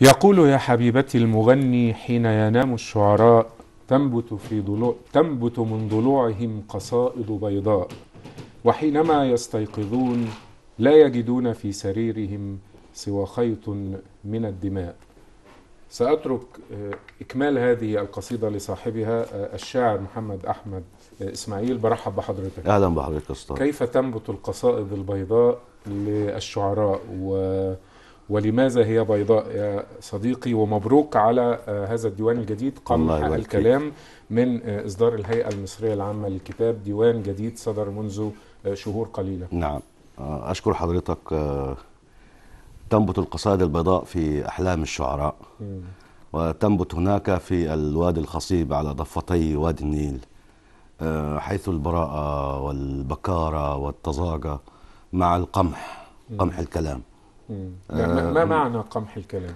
يقول يا حبيبتي المغني حين ينام الشعراء تنبت في ضلوع تنبت من ضلوعهم قصائد بيضاء وحينما يستيقظون لا يجدون في سريرهم سوى خيط من الدماء سأترك آه، إكمال هذه القصيدة لصاحبها آه، الشاعر محمد أحمد آه، إسماعيل برحب بحضرتك أهلا بحضرتك أستاذ كيف تنبت القصائد البيضاء للشعراء و... ولماذا هي بيضاء يا صديقي ومبروك على هذا الديوان الجديد قمح الكلام من إصدار الهيئة المصرية العامة للكتاب ديوان جديد صدر منذ شهور قليلة نعم أشكر حضرتك تنبت القصائد البيضاء في أحلام الشعراء وتنبت هناك في الوادي الخصيب على ضفتي وادي النيل آه، حيث البراءة والبكارة والتزاقة مع القمح قمح الكلام ما آه، معنى قمح الكلام؟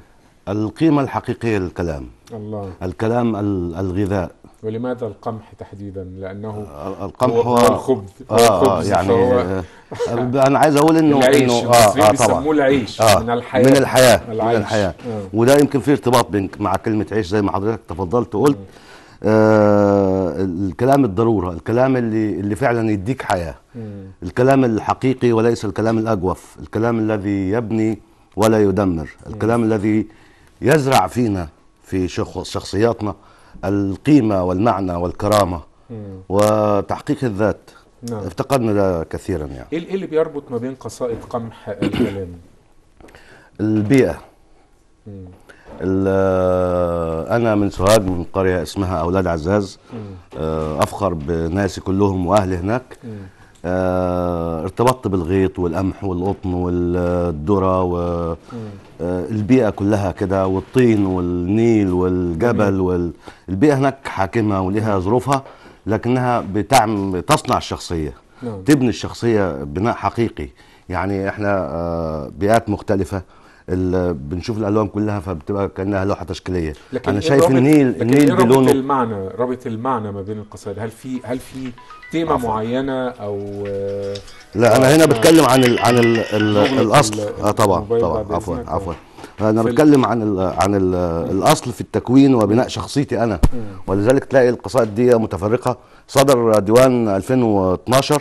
القيمة الحقيقية للكلام الله. الكلام الغذاء ولماذا القمح تحديدا لانه القمح هو, هو الخبز آه،, آه الخبز يعني هو انا عايز اقول انه العيش انه آه آه بيسموه العيش آه من الحياه من الحياه العيش. من الحياه آه. وده يمكن في ارتباط بين مع كلمه عيش زي ما حضرتك تفضلت وقلت آه, آه، الكلام الضروره الكلام اللي اللي فعلا يديك حياه آه. الكلام الحقيقي وليس الكلام الاجوف الكلام الذي يبني ولا يدمر الكلام الذي يزرع فينا في شخصياتنا القيمة والمعنى والكرامة وتحقيق الذات نعم. افتقدنا ده كثيرا يعني إيه, ايه اللي بيربط ما بين قصائد قمح الكلام البيئة انا من سوهاج من قرية اسمها اولاد عزاز آه، افخر بناسي كلهم واهلي هناك آه، ارتبطت بالغيط والقمح والقطن والذره والبيئه آه، كلها كده والطين والنيل والجبل والبيئه هناك حاكمه ولها ظروفها لكنها بتعمل تصنع الشخصيه نعم. تبني الشخصيه بناء حقيقي يعني احنا آه، بيئات مختلفه بنشوف الالوان كلها فبتبقى كانها لوحه تشكيليه لكن انا إيه شايف النيل النيل إيه بلونه رابط المعنى رابط المعنى ما بين القصائد هل في هل في تيمه عفو. معينه او آه، لا انا هنا آه، بتكلم عن الـ عن الـ الـ الاصل اه طبعا طبعا عفوا آه. عفوا انا بتكلم عن الـ عن الـ الاصل في التكوين وبناء شخصيتي انا ولذلك تلاقي القصائد دي متفرقه صدر ديوان 2012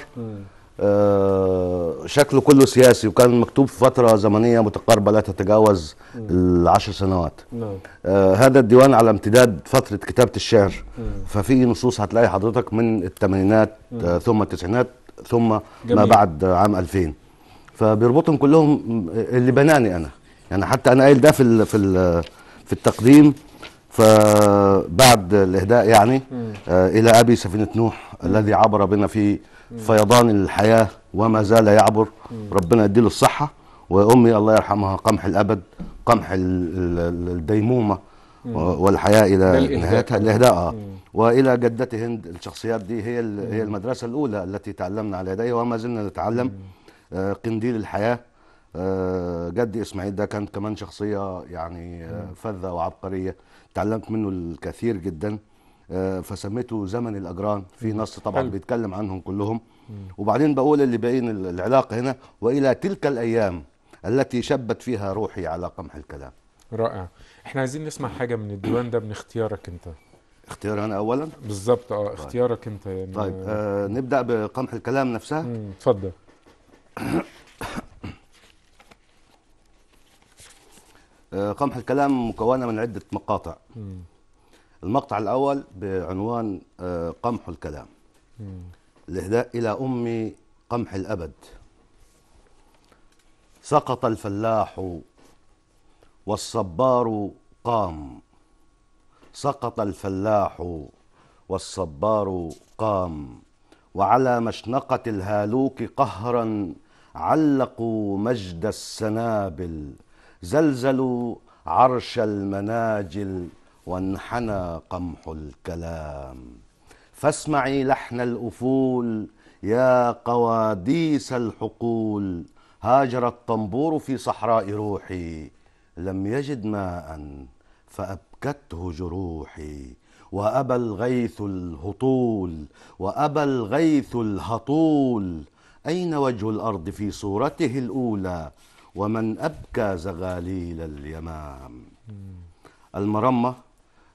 آه، شكله كله سياسي وكان مكتوب في فترة زمنية متقاربة لا تتجاوز العشر سنوات نعم. آه، هذا الديوان على امتداد فترة كتابة الشعر ففي نصوص هتلاقي حضرتك من الثمانينات آه، ثم التسعينات ثم ما بعد عام 2000 فبيربطهم كلهم اللي بناني انا يعني حتى انا قايل ده في في ال في التقديم فبعد الاهداء يعني آه الى ابي سفينه نوح الذي عبر بنا في فيضان الحياه وما زال يعبر ربنا يديله الصحه وامي الله يرحمها قمح الابد قمح الديمومه والحياه الى نهايتها الاهداء آه. والى جدتي هند الشخصيات دي هي هي المدرسه الاولى التي تعلمنا على يديها وما زلنا نتعلم آه، قنديل الحياه آه، جدي اسماعيل ده كان كمان شخصيه يعني فذه وعبقريه تعلمت منه الكثير جدا آه، فسميته زمن الاجران في نص طبعا حلو. بيتكلم عنهم كلهم وبعدين بقول اللي باين العلاقه هنا والى تلك الايام التي شبت فيها روحي على قمح الكلام رائع احنا عايزين نسمع حاجه من الديوان ده من اختيارك انت اختياري انا اولا بالظبط اه طيب. اختيارك انت يعني طيب آه نبدا بقمح الكلام نفسها اتفضل آه، قمح الكلام مكونه من عده مقاطع مم. المقطع الأول بعنوان آه، قمح الكلام الإهداء إلى أمي قمح الأبد سقط الفلاح والصبار قام سقط الفلاح والصبار قام وعلى مشنقة الهالوك قهرا علقوا مجد السنابل زلزلوا عرش المناجل وانحنى قمح الكلام فاسمعي لحن الأفول يا قواديس الحقول هاجر الطنبور في صحراء روحي لم يجد ماء فأبكته جروحي وأبى الغيث الهطول وأبى الغيث الهطول أين وجه الأرض في صورته الأولى ومن أبكى زغاليل اليمام المرمة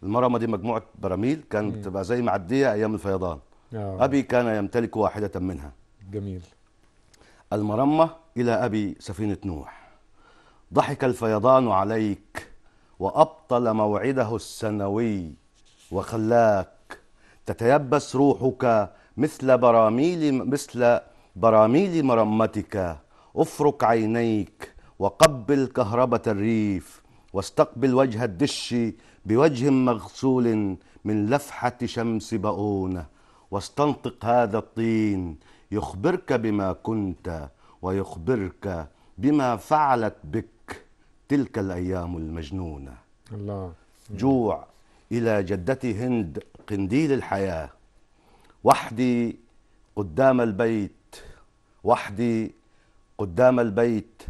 المرمى دي مجموعه براميل كانت بتبقى زي معديه ايام الفيضان آه. ابي كان يمتلك واحده منها جميل المرمى الى ابي سفينه نوح ضحك الفيضان عليك وابطل موعده السنوي وخلاك تتيبس روحك مثل براميل مثل براميل مرمتك افرك عينيك وقبل كهربة الريف واستقبل وجه الدش بوجه مغسول من لفحة شمس بؤونة واستنطق هذا الطين يخبرك بما كنت ويخبرك بما فعلت بك تلك الأيام المجنونة الله جوع إلى جدتي هند قنديل الحياة وحدي قدام البيت وحدي قدام البيت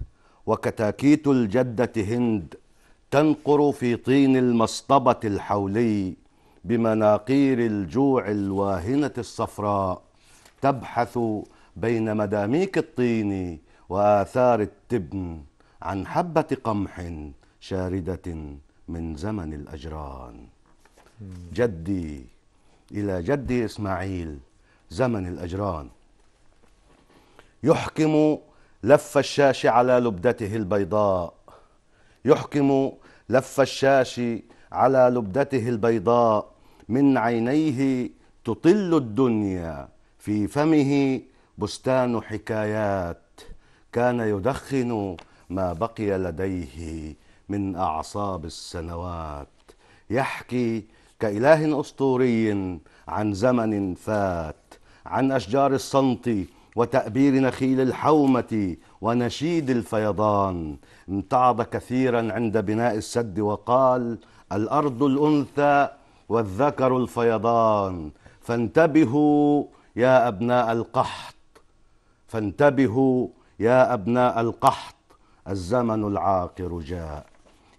وكتاكيت الجدة هند تنقر في طين المصطبة الحولي بمناقير الجوع الواهنة الصفراء تبحث بين مداميك الطين وآثار التبن عن حبة قمح شاردة من زمن الأجران جدي إلى جدي إسماعيل زمن الأجران يحكم لف الشاش على لبدته البيضاء يحكم لف الشاش على لبدته البيضاء من عينيه تطل الدنيا في فمه بستان حكايات كان يدخن ما بقي لديه من اعصاب السنوات يحكي كاله اسطوري عن زمن فات عن اشجار الصمت وتابير نخيل الحومه ونشيد الفيضان امتعض كثيرا عند بناء السد وقال الأرض الأنثى والذكر الفيضان فانتبهوا يا أبناء القحط فانتبهوا يا أبناء القحط الزمن العاقر جاء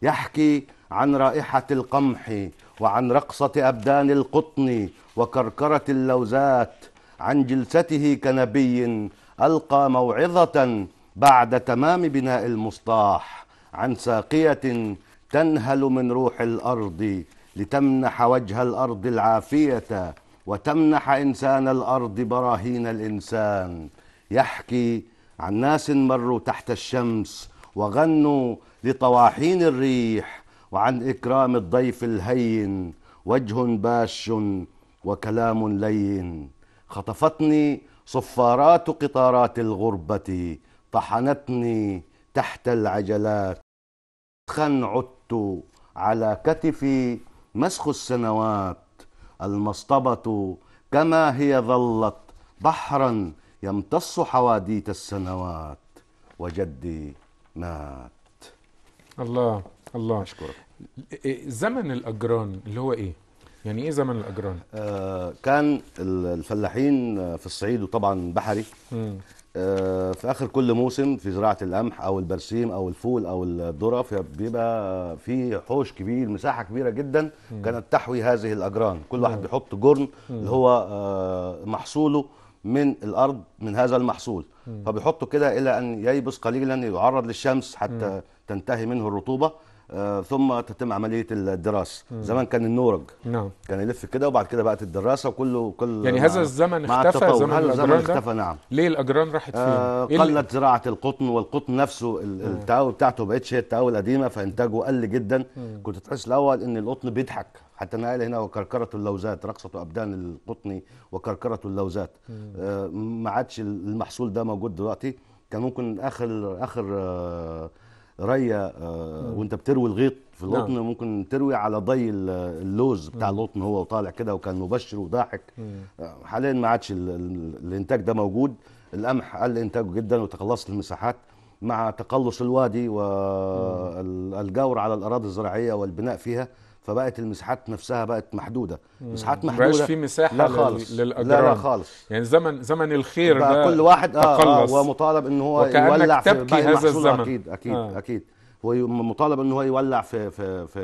يحكي عن رائحة القمح وعن رقصة أبدان القطن وكركرة اللوزات عن جلسته كنبي ألقى موعظة بعد تمام بناء المصطاح عن ساقية تنهل من روح الأرض لتمنح وجه الأرض العافية وتمنح إنسان الأرض براهين الإنسان يحكي عن ناس مروا تحت الشمس وغنوا لطواحين الريح وعن إكرام الضيف الهين وجه باش وكلام لين خطفتني صفارات قطارات الغربة طحنتني تحت العجلات خن عدت على كتفي مسخ السنوات المصطبة كما هي ظلت بحرا يمتص حواديت السنوات وجدي مات الله الله أشكرك إيه، زمن الأجران اللي هو إيه؟ يعني إيه زمن الأجران؟ آه كان الفلاحين في الصعيد وطبعا بحري م. آه، في اخر كل موسم في زراعه القمح او البرسيم او الفول او الذره بيبقى في حوش كبير مساحه كبيره جدا كانت تحوي هذه الاجران كل واحد بيحط جرن اللي هو آه، محصوله من الارض من هذا المحصول فبيحطه كده الى ان ييبس قليلا يعرض للشمس حتى تنتهي منه الرطوبه آه، ثم تتم عمليه الدراسه زمان كان النورج نعم كان يلف كده وبعد كده بقت الدراسه وكله كل يعني هذا الزمن اختفى زمن هذا الزمن اختفى نعم ليه الاجران راحت آه، فين آه قلت زراعه القطن والقطن نفسه التاو بتاعته ما بقتش هي التاو القديمه فانتاجه قل جدا مم. كنت تحس الاول ان القطن بيضحك حتى انا قال هنا وكركره اللوزات رقصه ابدان القطن وكركره اللوزات آه ما عادش المحصول ده موجود دلوقتي كان ممكن اخر اخر آه ريه آه، وانت بتروي الغيط في القطن نعم. ممكن تروي على ضي اللوز بتاع القطن هو وطالع كده وكان مبشر وضاحك آه، حاليا ما عادش الانتاج ده موجود القمح قل انتاجه جدا وتقلصت المساحات مع تقلص الوادي والجور على الاراضي الزراعيه والبناء فيها فبقت المساحات نفسها بقت محدوده مساحات محدوده مبقاش في مساحه لا خالص للاجرام لا, لا خالص يعني زمن زمن الخير بقى ده كل واحد اه, آه، تقلص. آه ومطالب ان هو يولع في هذا الزمن اكيد اكيد آه. اكيد هو مطالب ان هو يولع في في في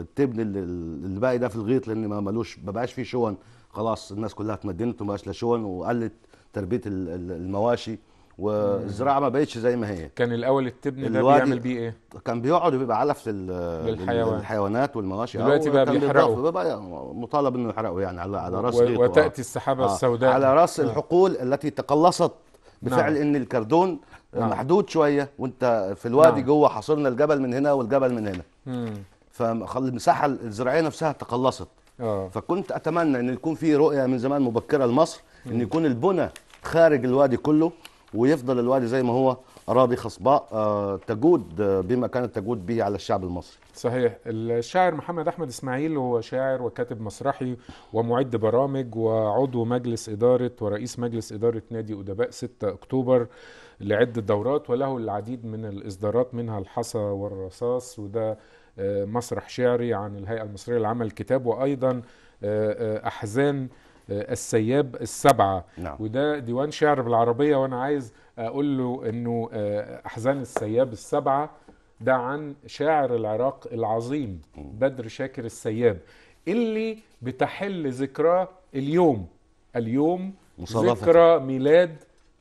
التبن اللي باقي ده في الغيط لان ما ملوش ما بقاش فيه شون خلاص الناس كلها اتمدنت وما بقاش لا شون وقلت تربيه المواشي والزراعه ما بقتش زي ما هي كان الاول التبن ده بيعمل بيه ايه كان بيقعد وبيبقى علف للحيوان للحيوانات والمواشي دلوقتي بقى بيحرقوا بقى مطالب انه يحرقوا يعني على على راس وتاتي السحابه آه. السوداء على راس آه. الحقول التي تقلصت بفعل نعم. ان الكردون نعم. محدود شويه وانت في الوادي نعم. جوه حاصرنا الجبل من هنا والجبل من هنا فالمساحه الزراعيه نفسها تقلصت أوه. فكنت اتمنى ان يكون في رؤيه من زمان مبكره لمصر ان يكون البنى خارج الوادي كله ويفضل الوادي زي ما هو أراضي خصباء آه، تجود آه، بما كانت تجود به على الشعب المصري صحيح الشاعر محمد أحمد إسماعيل هو شاعر وكاتب مسرحي ومعد برامج وعضو مجلس إدارة ورئيس مجلس إدارة نادي أدباء 6 أكتوبر لعدة دورات وله العديد من الإصدارات منها الحصى والرصاص وده آه، مسرح شعري عن الهيئة المصرية للعمل الكتاب وأيضا أحزان آه، السياب السبعة نعم. وده ديوان شعر بالعربية وأنا عايز أقول له أنه آه، أحزان السياب السبعة ده عن شاعر العراق العظيم بدر شاكر السياب اللي بتحل ذكراه اليوم اليوم ذكرى ميلاد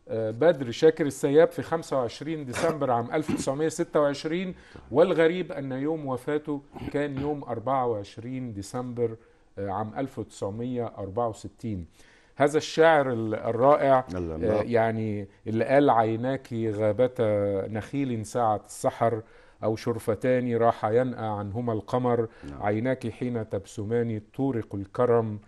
آه، بدر شاكر السياب في 25 ديسمبر عام 1926 والغريب أن يوم وفاته كان يوم 24 ديسمبر آه، عام 1964 هذا الشاعر الرائع آه، نعم. يعني اللي قال عيناك غابتا نخيل ساعة السحر أو شرفتان راح ينأى عنهما القمر نعم. عيناك حين تبسمان تورق الكرم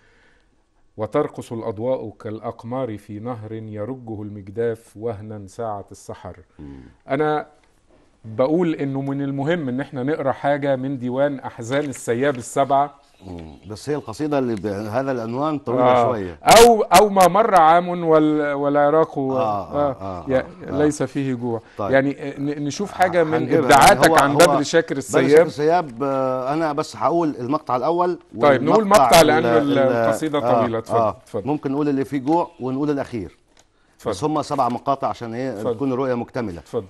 وترقص الأضواء كالأقمار في نهر يرجه المجداف وهنا ساعة السحر أنا بقول إنه من المهم إن إحنا نقرأ حاجة من ديوان أحزان السياب السبعة بس هي القصيدة اللي بهذا العنوان طويلة آه شوية أو أو ما مر عام وال والعراق آه آه آه آه آه ليس فيه جوع طيب يعني نشوف آه، حاجة من إبداعاتك يعني عن بدر شاكر السياب بدر شاكر السياب آه، أنا بس هقول المقطع الأول طيب نقول مقطع لأن القصيدة آه، طويلة اتفضل آه تفضل ممكن نقول اللي فيه جوع ونقول الأخير تفضل بس هم سبع مقاطع عشان إيه تكون الرؤية مكتملة اتفضل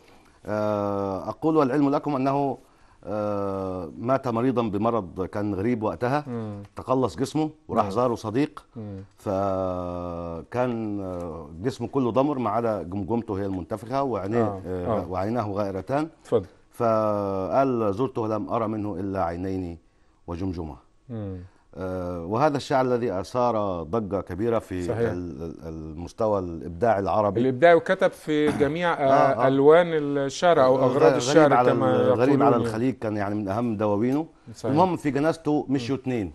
آه أقول والعلم لكم أنه آه، مات مريضا بمرض كان غريب وقتها مم. تقلص جسمه وراح زاره صديق مم. فكان آه، جسمه كله ضمر ما عدا جمجمته هي المنتفخه وعينيه آه،, آه. آه. وعيناه غائرتان اتفضل فقال زرته لم ارى منه الا عينين وجمجمه مم. آه، وهذا الشعر الذي اثار ضجه كبيره في صحيح. المستوى الابداعي العربي الابداعي وكتب في جميع آه آه. آه. الوان الشعر او آه، اغراض الشعر كما غريب على الخليج كان يعني من اهم دواوينه المهم في جنازته مشيوا اثنين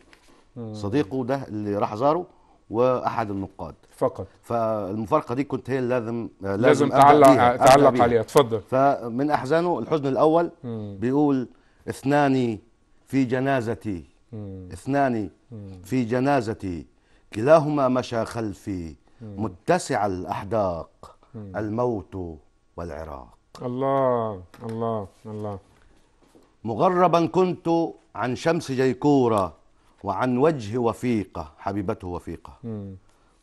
صديقه ده اللي راح زاره واحد النقاد فقط فالمفارقه دي كنت هي اللي لازم, لازم تعلق تعلق عليها اتفضل فمن احزانه الحزن الاول بيقول اثنان في جنازتي اثنان في جنازتي كلاهما مشى خلفي متسع الأحداق الموت والعراق الله الله الله مغربا كنت عن شمس جيكورة وعن وجه وفيقة حبيبته وفيقة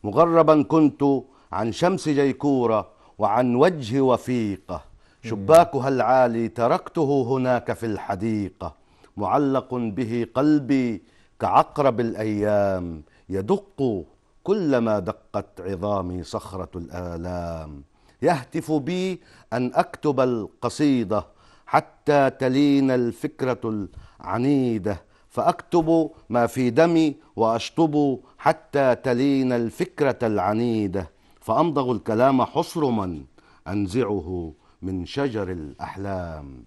مغربا كنت عن شمس جيكورة وعن وجه وفيقة شباكها العالي تركته هناك في الحديقة معلق به قلبي كعقرب الايام يدق كلما دقت عظامي صخره الالام يهتف بي ان اكتب القصيده حتى تلين الفكره العنيده فاكتب ما في دمي واشطب حتى تلين الفكره العنيده فامضغ الكلام حصرما انزعه من شجر الاحلام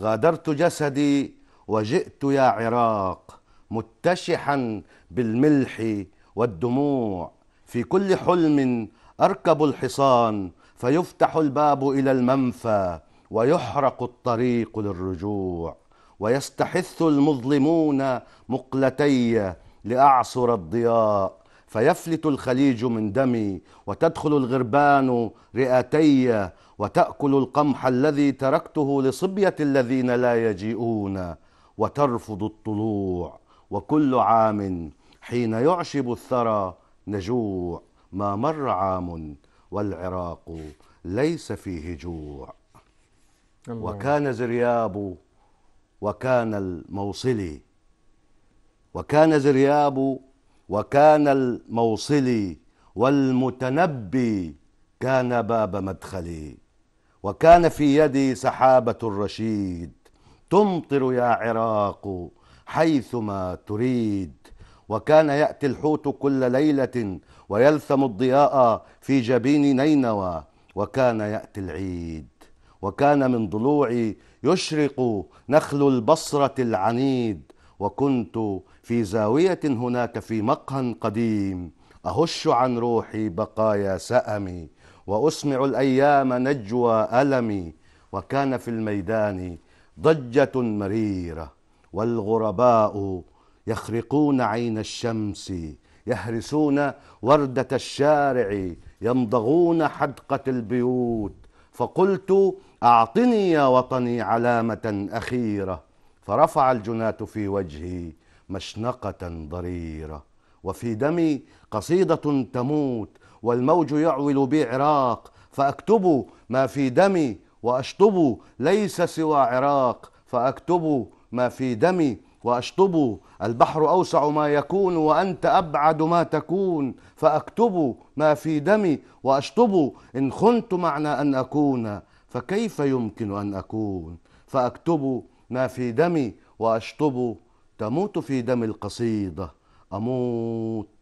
غادرت جسدي وجئت يا عراق متشحا بالملح والدموع في كل حلم اركب الحصان فيفتح الباب الى المنفى ويحرق الطريق للرجوع ويستحث المظلمون مقلتي لاعصر الضياء فيفلت الخليج من دمي وتدخل الغربان رئتي وتأكل القمح الذي تركته لصبية الذين لا يجيئون وترفض الطلوع وكل عام حين يعشب الثرى نجوع ما مر عام والعراق ليس فيه جوع الله. وكان زرياب وكان الموصلي وكان زرياب وكان الموصلي والمتنبي كان باب مدخلي وكان في يدي سحابة الرشيد تمطر يا عراق حيثما تريد وكان يأتي الحوت كل ليلة ويلثم الضياء في جبين نينوى وكان يأتي العيد وكان من ضلوعي يشرق نخل البصرة العنيد وكنت في زاوية هناك في مقهى قديم أهش عن روحي بقايا سأمي وأسمع الأيام نجوى ألمي وكان في الميدان ضجة مريرة والغرباء يخرقون عين الشمس يهرسون وردة الشارع يمضغون حدقة البيوت فقلت أعطني يا وطني علامة أخيرة فرفع الجنات في وجهي مشنقة ضريرة وفي دمي قصيدة تموت والموج يعول بي عراق فأكتب ما في دمي وأشطب ليس سوى عراق فأكتب ما في دمي وأشطب البحر أوسع ما يكون وأنت أبعد ما تكون فأكتب ما في دمي وأشطب إن خنت معنى أن أكون فكيف يمكن أن أكون فأكتب ما في دمي وأشطب تموت في دم القصيدة أموت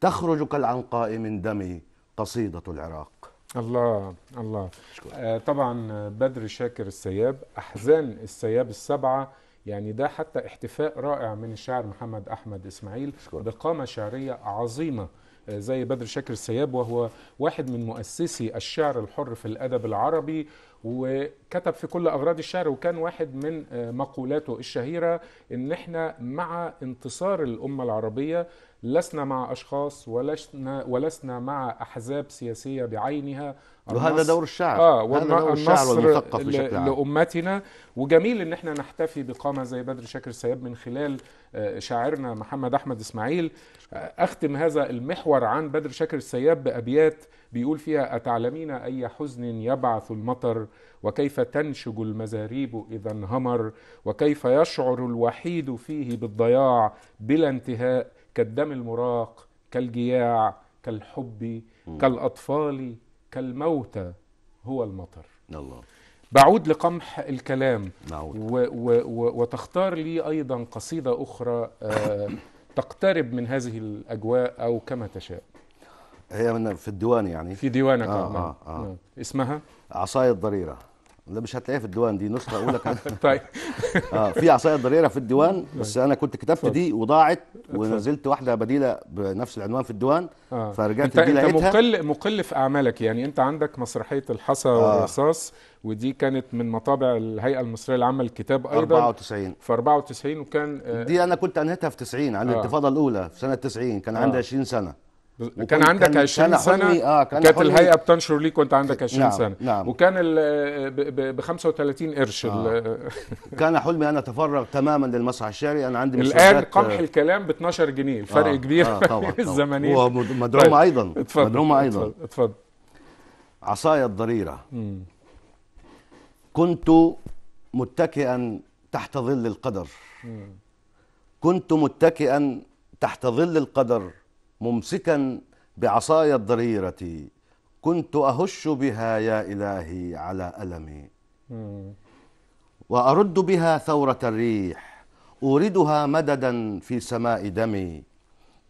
تخرج كالعنقاء من دمي قصيدة العراق الله الله آه طبعا بدر شاكر السياب أحزان السياب السبعة يعني ده حتى احتفاء رائع من الشاعر محمد أحمد إسماعيل شكرا. بقامة شعرية عظيمة آه، زي بدر شاكر السياب وهو واحد من مؤسسي الشعر الحر في الأدب العربي وكتب في كل اغراض الشعر وكان واحد من آه، مقولاته الشهيره ان احنا مع انتصار الامه العربيه لسنا مع اشخاص ولسنا ولسنا مع احزاب سياسيه بعينها وهذا دور الشعر اه وهذا دور والمثقف بشكل عام لامتنا وجميل ان احنا نحتفي بقامه زي بدر شاكر سياب من خلال آه، شاعرنا محمد احمد اسماعيل آه، اختم هذا المحور عن بدر شاكر سياب بابيات بيقول فيها أتعلمين أي حزن يبعث المطر وكيف تنشج المزاريب إذا انهمر وكيف يشعر الوحيد فيه بالضياع بلا انتهاء كالدم المراق كالجياع كالحب كالأطفال كالموتى هو المطر الله بعود لقمح الكلام و و و وتختار لي أيضا قصيدة أخرى آه، تقترب من هذه الأجواء أو كما تشاء هي من في الديوان يعني في ديوانك آه آه آه. آه. آه. نعم. اسمها عصاية الضريرة لا مش هتلاقيها في الديوان دي نسخه اقول لك طيب اه في عصايه الضريرة في الديوان طيب. بس انا كنت كتبت دي وضاعت ونزلت واحده بديله بنفس العنوان في الديوان آه. فرجعت انت, انت مقل مقل في اعمالك يعني انت عندك مسرحيه الحصى آه. والرصاص ودي كانت من مطابع الهيئه المصريه العامه للكتاب ايضا 94 في 94 وكان آه، دي انا كنت انهيتها في 90 عن الانتفاضه الاولى في سنه 90 كان عندي 20 سنه كان عندك 20 سنه آه كان كانت الهيئه بتنشر ليك وانت عندك 20 نعم سنه نعم وكان ب 35 قرش آه كان حلمي ان اتفرغ تماما للمسرح الشعري انا عندي الان آه. قمح الكلام ب 12 جنيه الفرق آه كبير آه طبعا الزمنيه ومدرومه طيب، ايضا اتفضل مدرومه ايضا اتفضل عصايا الضريره كنت متكئا تحت ظل القدر كنت متكئا تحت ظل القدر ممسكا بعصاي الضريرة كنت أهش بها يا إلهي على ألمي وأرد بها ثورة الريح أوردها مددا في سماء دمي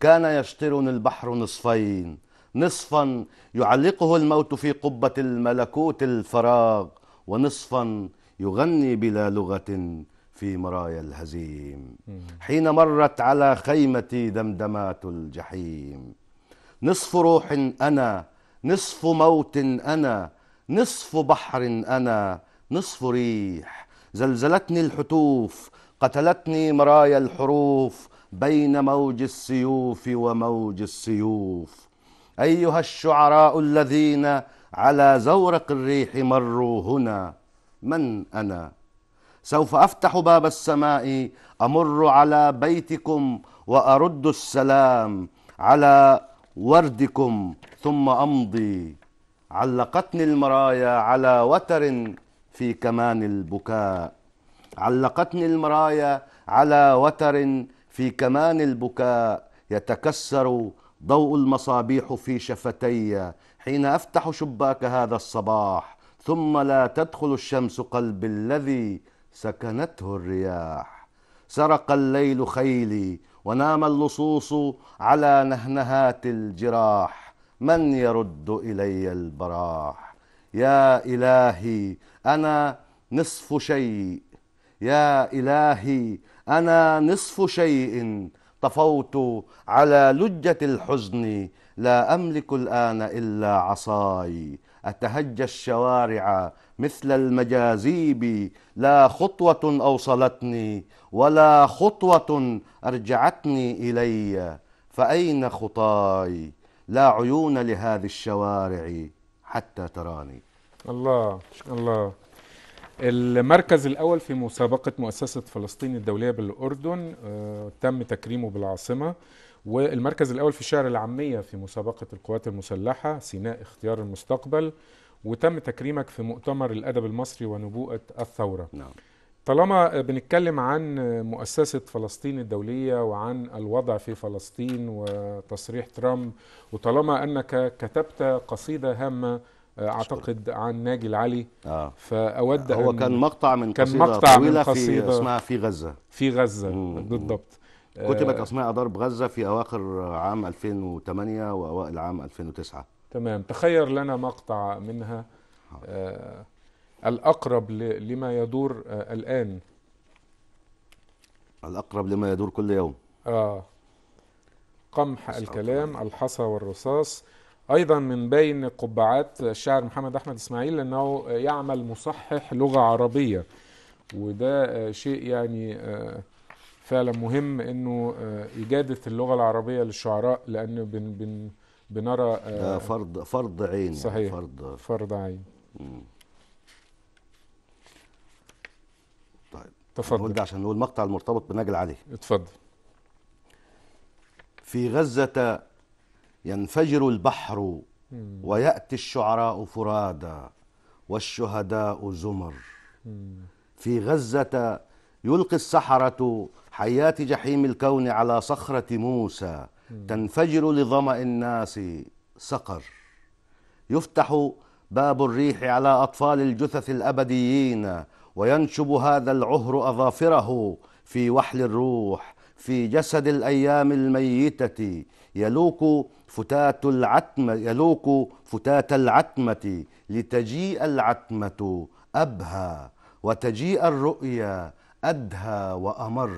كان يشطرني البحر نصفين نصفا يعلقه الموت في قبة الملكوت الفراغ ونصفا يغني بلا لغة في مرايا الهزيم حين مرت على خيمتي دمدمات الجحيم نصف روح أنا نصف موت أنا نصف بحر أنا نصف ريح زلزلتني الحتوف قتلتني مرايا الحروف بين موج السيوف وموج السيوف أيها الشعراء الذين على زورق الريح مروا هنا من أنا سوف افتح باب السماء امر على بيتكم وارد السلام على وردكم ثم امضي علقتني المرايا على وتر في كمان البكاء علقتني المرايا على وتر في كمان البكاء يتكسر ضوء المصابيح في شفتي حين افتح شباك هذا الصباح ثم لا تدخل الشمس قلبي الذي سكنته الرياح سرق الليل خيلي ونام اللصوص على نهنهات الجراح من يرد الي البراح يا الهي انا نصف شيء يا الهي انا نصف شيء طفوت على لجه الحزن لا املك الان الا عصاي أتهجى الشوارع مثل المجاذيب لا خطوة أوصلتني ولا خطوة أرجعتني إلي فأين خطاي لا عيون لهذه الشوارع حتى تراني الله الله المركز الأول في مسابقة مؤسسة فلسطين الدولية بالأردن آه، تم تكريمه بالعاصمة والمركز الأول في الشعر العامية في مسابقة القوات المسلحة سيناء اختيار المستقبل وتم تكريمك في مؤتمر الأدب المصري ونبوءة الثورة نعم. طالما بنتكلم عن مؤسسة فلسطين الدولية وعن الوضع في فلسطين وتصريح ترامب وطالما أنك كتبت قصيدة هامة آه، اعتقد عن ناجي العلي آه. فاود هو كان مقطع من كان قصيده مقطع طويله من قصيدة في اسمها في غزه في غزه بالضبط كتبت اسماء آه، ضرب غزه في اواخر عام 2008 واوائل عام 2009 تمام تخير لنا مقطع منها آه، الاقرب لما يدور آه، الان الاقرب لما يدور كل يوم اه قمح الكلام الحصى والرصاص ايضا من بين قبعات الشاعر محمد احمد اسماعيل انه يعمل مصحح لغه عربيه وده شيء يعني آه فعلا مهم انه آه، اجاده اللغه العربيه للشعراء لان بن بن بنرى آه، ده فرض فرض عين صحيح فرض فرض عين طيب تفضل نقول ده عشان نقول مقطع المرتبط بنجل علي اتفضل في غزة ينفجر البحر ويأتي الشعراء فرادى والشهداء زمر في غزة يلقي السحرة حياة جحيم الكون على صخرة موسى تنفجر لظمأ الناس سقر يفتح باب الريح على أطفال الجثث الأبديين وينشب هذا العهر أظافره في وحل الروح في جسد الأيام الميتة يلوك فتاة العتمة يلوك فتاة العتمة لتجيء العتمة أبهى وتجيء الرؤيا أدهى وأمر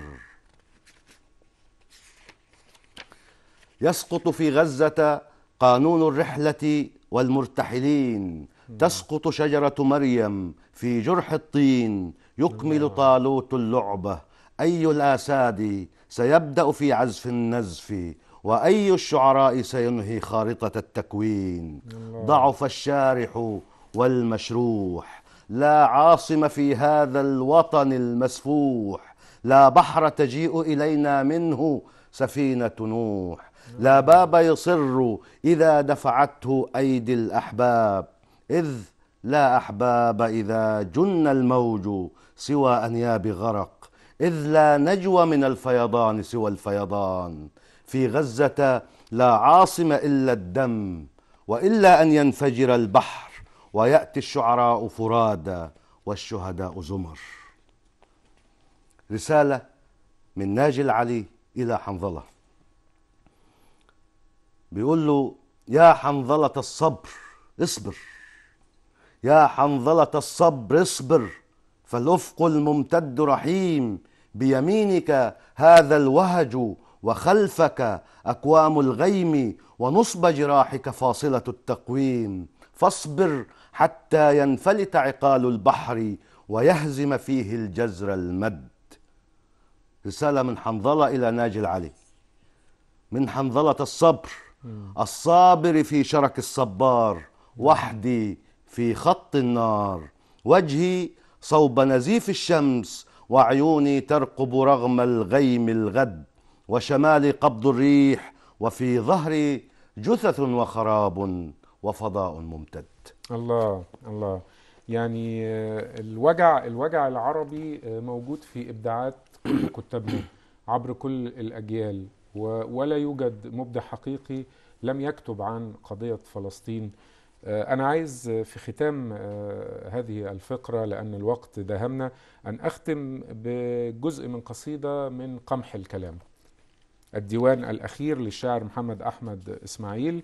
يسقط في غزة قانون الرحلة والمرتحلين تسقط شجرة مريم في جرح الطين يكمل طالوت اللعبة أي الآساد سيبدأ في عزف النزف وأي الشعراء سينهي خارطة التكوين ضعف الشارح والمشروح لا عاصم في هذا الوطن المسفوح لا بحر تجيء إلينا منه سفينة نوح لا باب يصر إذا دفعته أيدي الأحباب إذ لا أحباب إذا جن الموج سوى أنياب غرق إذ لا نجوى من الفيضان سوى الفيضان في غزة لا عاصم إلا الدم وإلا أن ينفجر البحر ويأتي الشعراء فرادى والشهداء زمر رسالة من ناجي العلي إلى حنظلة بيقول له يا حنظلة الصبر اصبر يا حنظلة الصبر اصبر فالأفق الممتد رحيم بيمينك هذا الوهج وخلفك أكوام الغيم ونصب جراحك فاصلة التقويم فاصبر حتى ينفلت عقال البحر ويهزم فيه الجزر المد رسالة من حنظلة إلى ناجي العلي من حنظلة الصبر الصابر في شرك الصبار وحدي في خط النار وجهي صوب نزيف الشمس وعيوني ترقب رغم الغيم الغد وشمالي قبض الريح وفي ظهري جثث وخراب وفضاء ممتد الله الله يعني آه، الوجع الوجع العربي آه، موجود في ابداعات كل كتابنا عبر كل الاجيال ولا يوجد مبدع حقيقي لم يكتب عن قضية فلسطين آه، أنا عايز في ختام آه، هذه الفقرة لأن الوقت داهمنا أن أختم بجزء من قصيدة من قمح الكلام الديوان الأخير للشاعر محمد أحمد إسماعيل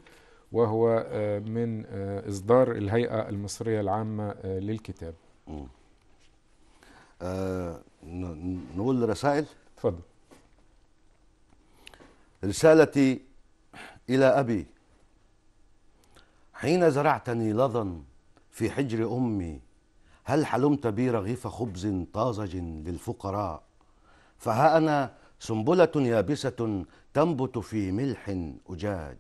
وهو آه، من إصدار الهيئة المصرية العامة للكتاب أه نقول رسائل تفضل رسالتي إلى أبي حين زرعتني لظا في حجر أمي هل حلمت بي رغيف خبز طازج للفقراء فها أنا سنبلة يابسة تنبت في ملح أجاج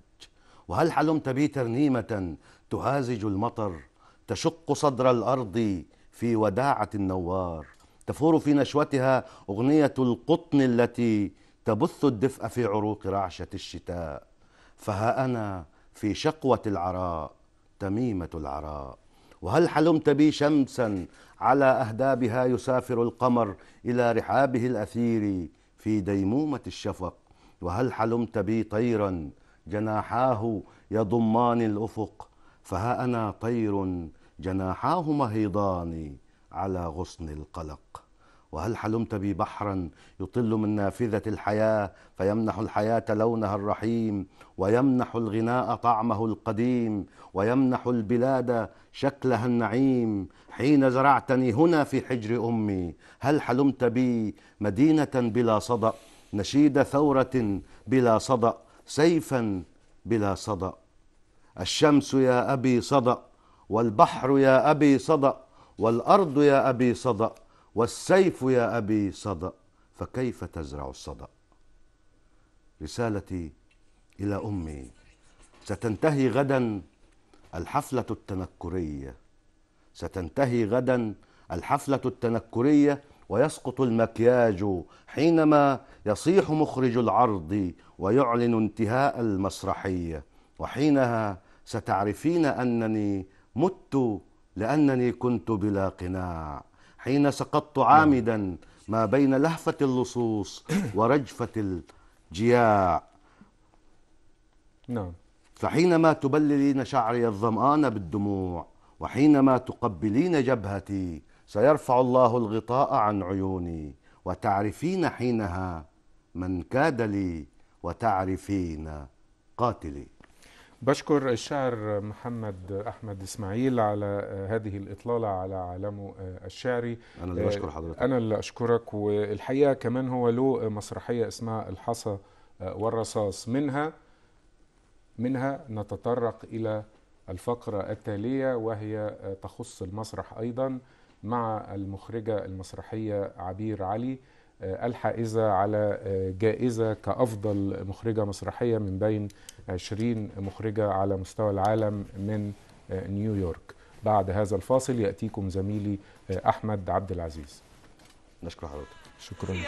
وهل حلمت بي ترنيمة تهازج المطر تشق صدر الأرض في وداعة النوار تفور في نشوتها أغنية القطن التي تبث الدفء في عروق رعشة الشتاء فها أنا في شقوة العراء تميمة العراء وهل حلمت بي شمسا على أهدابها يسافر القمر إلى رحابه الأثير في ديمومة الشفق وهل حلمت بي طيرا جناحاه يضمان الأفق فها أنا طير جناحاه مهيضان على غصن القلق وهل حلمت بي بحرا يطل من نافذة الحياة فيمنح الحياة لونها الرحيم ويمنح الغناء طعمه القديم ويمنح البلاد شكلها النعيم حين زرعتني هنا في حجر أمي هل حلمت بي مدينة بلا صدأ نشيد ثورة بلا صدأ سيفا بلا صدأ الشمس يا أبي صدأ والبحر يا أبي صدأ والأرض يا أبي صدأ والسيف يا أبي صدأ فكيف تزرع الصدأ رسالتي إلى أمي ستنتهي غدا الحفلة التنكرية ستنتهي غدا الحفلة التنكرية ويسقط المكياج حينما يصيح مخرج العرض ويعلن انتهاء المسرحية وحينها ستعرفين أنني مت لأنني كنت بلا قناع حين سقطت نعم. عامدا ما بين لهفة اللصوص ورجفة الجياع نعم فحينما تبللين شعري الظمآن بالدموع وحينما تقبلين جبهتي سيرفع الله الغطاء عن عيوني وتعرفين حينها من كاد لي وتعرفين قاتلي بشكر الشاعر محمد احمد اسماعيل على آه، هذه الاطلاله على عالمه آه، الشعري انا اللي بشكر آه، حضرتك انا اللي اشكرك والحقيقه كمان هو له مسرحيه اسمها الحصى والرصاص منها منها نتطرق الى الفقره التاليه وهي تخص المسرح ايضا مع المخرجه المسرحيه عبير علي آه، الحائزة على آه، جائزة كأفضل مخرجة مسرحية من بين 20 مخرجة على مستوى العالم من آه، نيويورك بعد هذا الفاصل يأتيكم زميلي أحمد عبد العزيز نشكر حضرتك شكرا